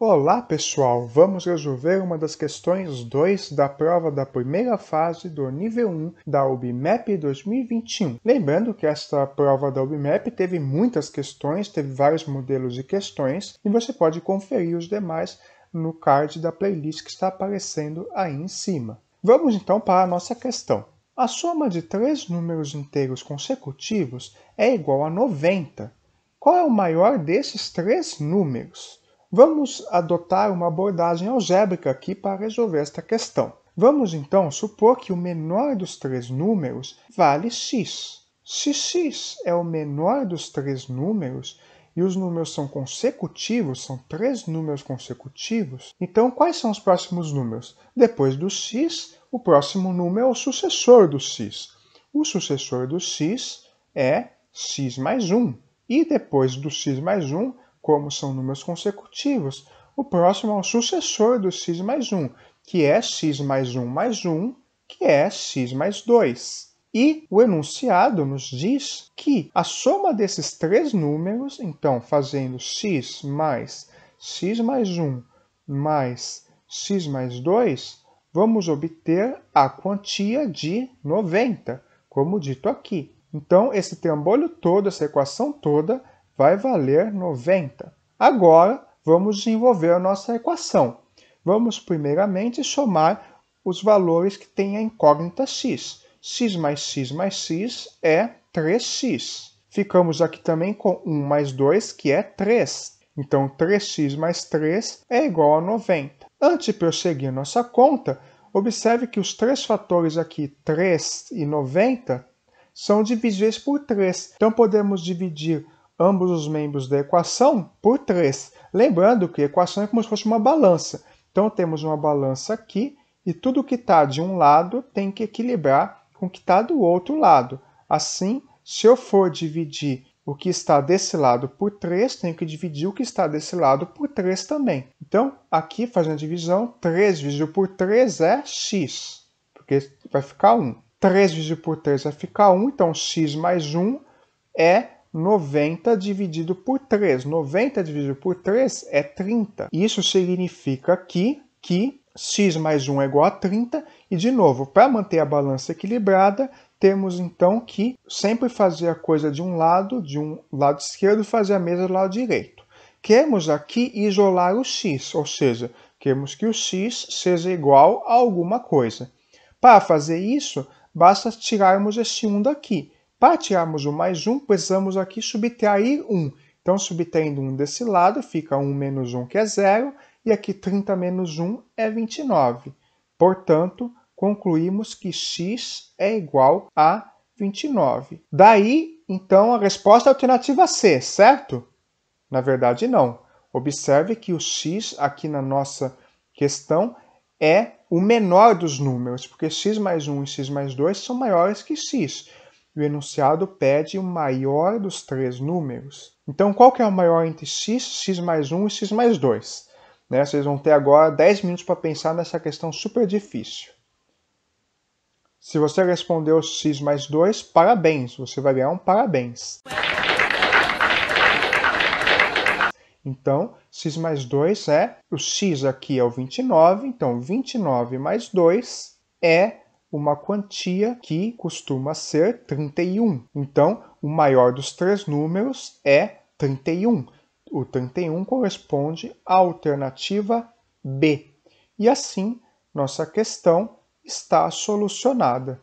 Olá pessoal, vamos resolver uma das questões 2 da prova da primeira fase do nível 1 da UBMAP 2021. Lembrando que esta prova da UBMAP teve muitas questões, teve vários modelos de questões e você pode conferir os demais no card da playlist que está aparecendo aí em cima. Vamos então para a nossa questão. A soma de três números inteiros consecutivos é igual a 90. Qual é o maior desses três números? Vamos adotar uma abordagem algébrica aqui para resolver esta questão. Vamos então supor que o menor dos três números vale x. Se x é o menor dos três números e os números são consecutivos, são três números consecutivos, então quais são os próximos números? Depois do x, o próximo número é o sucessor do x. O sucessor do x é x mais 1. E depois do x mais 1 como são números consecutivos, o próximo é o sucessor do x mais 1, que é x mais 1 mais 1, que é x mais 2. E o enunciado nos diz que a soma desses três números, então fazendo x mais x mais 1 mais x mais 2, vamos obter a quantia de 90, como dito aqui. Então, esse trambolho todo, essa equação toda, vai valer 90. Agora, vamos desenvolver a nossa equação. Vamos primeiramente somar os valores que têm a incógnita x. x mais x mais x é 3x. Ficamos aqui também com 1 mais 2, que é 3. Então, 3x mais 3 é igual a 90. Antes de prosseguir nossa conta, observe que os três fatores aqui, 3 e 90, são divisíveis por 3. Então, podemos dividir ambos os membros da equação por 3. Lembrando que a equação é como se fosse uma balança. Então temos uma balança aqui e tudo que está de um lado tem que equilibrar com o que está do outro lado. Assim, se eu for dividir o que está desse lado por 3, tenho que dividir o que está desse lado por 3 também. Então, aqui fazendo a divisão, 3 dividido por 3 é x, porque vai ficar 1. 3 dividido por 3 vai ficar 1, então x mais 1 é 90 dividido por 3. 90 dividido por 3 é 30. Isso significa que, que x mais 1 é igual a 30. E, de novo, para manter a balança equilibrada, temos então que sempre fazer a coisa de um lado, de um lado esquerdo, fazer a mesma do lado direito. Queremos aqui isolar o x, ou seja, queremos que o x seja igual a alguma coisa. Para fazer isso, basta tirarmos esse 1 daqui. Para tirarmos o mais 1, precisamos aqui subtrair 1. Então, subtraindo 1 desse lado, fica 1 menos 1, que é 0, e aqui 30 menos 1 é 29. Portanto, concluímos que x é igual a 29. Daí, então, a resposta é a alternativa C, certo? Na verdade, não. Observe que o x aqui na nossa questão é o menor dos números, porque x mais 1 e x mais 2 são maiores que x. E o enunciado pede o maior dos três números. Então, qual que é o maior entre x, x mais 1 e x mais 2? Né? Vocês vão ter agora 10 minutos para pensar nessa questão super difícil. Se você respondeu x mais 2, parabéns, você vai ganhar um parabéns. Então, x mais 2 é, o x aqui é o 29, então 29 mais 2 é uma quantia que costuma ser 31. Então, o maior dos três números é 31. O 31 corresponde à alternativa B. E assim, nossa questão está solucionada.